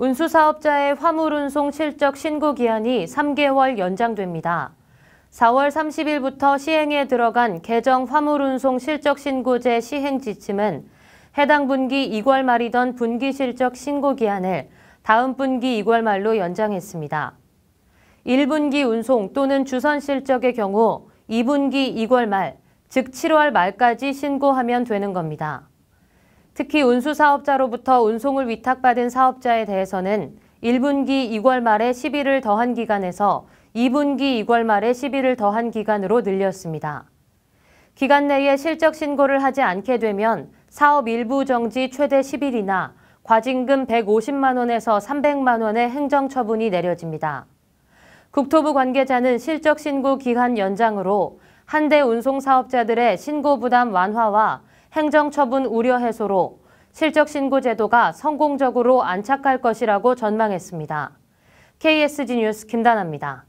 운수사업자의 화물운송 실적 신고 기한이 3개월 연장됩니다. 4월 30일부터 시행에 들어간 개정 화물운송 실적 신고제 시행 지침은 해당 분기 2월 말이던 분기 실적 신고 기한을 다음 분기 2월 말로 연장했습니다. 1분기 운송 또는 주선 실적의 경우 2분기 2월 말, 즉 7월 말까지 신고하면 되는 겁니다. 특히 운수 사업자로부터 운송을 위탁받은 사업자에 대해서는 1분기 2월 말에 10일을 더한 기간에서 2분기 2월 말에 10일을 더한 기간으로 늘렸습니다. 기간 내에 실적 신고를 하지 않게 되면 사업 일부 정지 최대 10일이나 과징금 150만 원에서 300만 원의 행정 처분이 내려집니다. 국토부 관계자는 실적 신고 기한 연장으로 한대 운송사업자들의 신고 부담 완화와 행정처분 우려 해소로 실적신고 제도가 성공적으로 안착할 것이라고 전망했습니다. KSG 뉴스 김다나입니다.